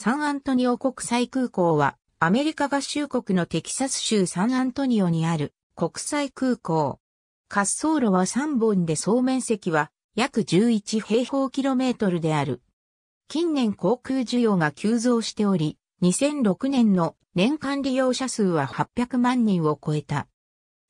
サンアントニオ国際空港は、アメリカ合衆国のテキサス州サンアントニオにある国際空港。滑走路は3本で総面積は約11平方キロメートルである。近年航空需要が急増しており、2006年の年間利用者数は800万人を超えた。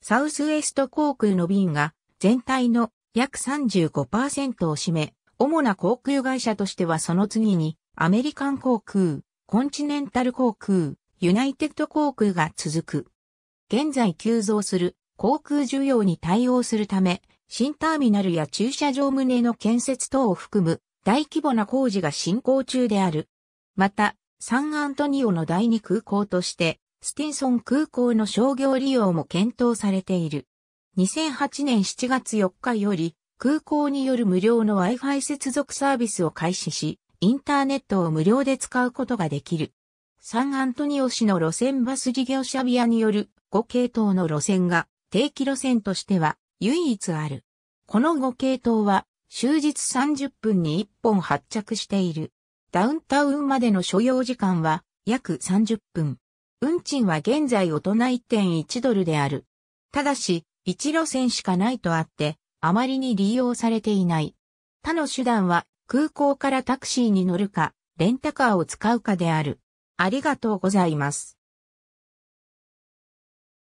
サウスウエスト航空の便が全体の約35%を占め、主な航空会社としてはその次にアメリカン航空、コンチネンタル航空、ユナイテッド航空が続く。現在急増する航空需要に対応するため、新ターミナルや駐車場棟の建設等を含む大規模な工事が進行中である。また、サンアントニオの第二空港として、スティンソン空港の商業利用も検討されている。2008年7月4日より、空港による無料の Wi-Fi 接続サービスを開始し、インターネットを無料で使うことができる。サンアントニオ市の路線バス事業者ビアによる5系統の路線が定期路線としては唯一ある。この5系統は終日30分に1本発着している。ダウンタウンまでの所要時間は約30分。運賃は現在大人1.1ドルである。ただし、1路線しかないとあって、あまりに利用されていない。他の手段は空港からタクシーに乗るか、レンタカーを使うかである。ありがとうございます。